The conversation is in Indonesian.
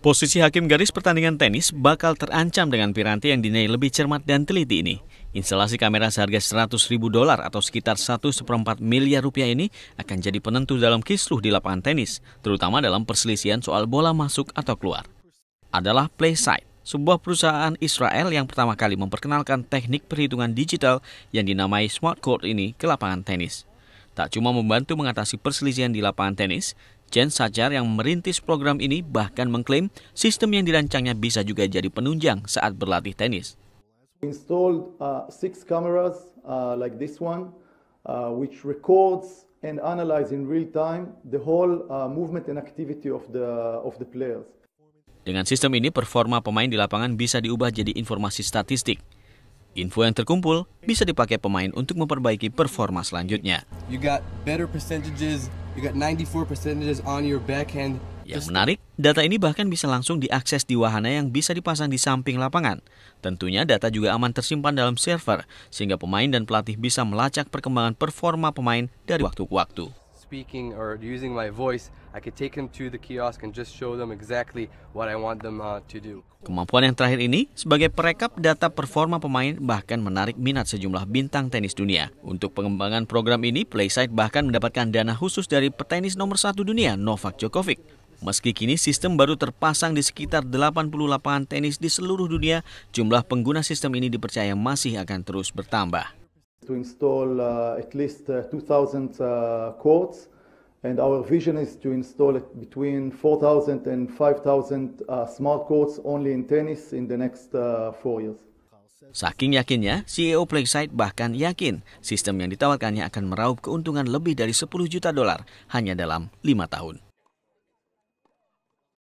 Posisi hakim garis pertandingan tenis bakal terancam dengan piranti yang dinilai lebih cermat dan teliti ini. Instalasi kamera seharga 100 ribu dolar atau sekitar 1 seperempat miliar rupiah ini akan jadi penentu dalam kisruh di lapangan tenis, terutama dalam perselisihan soal bola masuk atau keluar. Adalah Playside, sebuah perusahaan Israel yang pertama kali memperkenalkan teknik perhitungan digital yang dinamai smart court ini ke lapangan tenis. Tak cuma membantu mengatasi perselisihan di lapangan tenis, Chen Sajar yang merintis program ini bahkan mengklaim sistem yang dirancangnya bisa juga jadi penunjang saat berlatih tenis. Installed uh, six cameras uh, like this one, uh, which records and analyze in real time the whole uh, movement and activity of the of the players. Dengan sistem ini, performa pemain di lapangan bisa diubah jadi informasi statistik. Info yang terkumpul bisa dipakai pemain untuk memperbaiki performa selanjutnya. You got better percentages You Yang menarik, data ini bahkan bisa langsung diakses di wahana yang bisa dipasang di samping lapangan. Tentunya data juga aman tersimpan dalam server, sehingga pemain dan pelatih bisa melacak perkembangan performa pemain dari waktu ke waktu speaking or using my voice, I could take them to the kiosk and just show them exactly what I want them uh, to do. Kemampuan yang terakhir ini sebagai perekap data performa pemain bahkan menarik minat sejumlah bintang tenis dunia. Untuk pengembangan program ini, Playside bahkan mendapatkan dana khusus dari petenis nomor satu dunia Novak Djokovic. Meski kini sistem baru terpasang di sekitar 80 lapangan tenis di seluruh dunia, jumlah pengguna sistem ini dipercaya masih akan terus bertambah to install uh, at least uh, 2,000 uh, courts, and our vision is to install it between 4,000 and 5,000 uh, smart courts only in tennis in the next uh, four years. Saking yakinnya, CEO Playside bahkan yakin sistem yang ditawarkannya akan meraup keuntungan lebih dari 10 juta dolar hanya dalam lima tahun.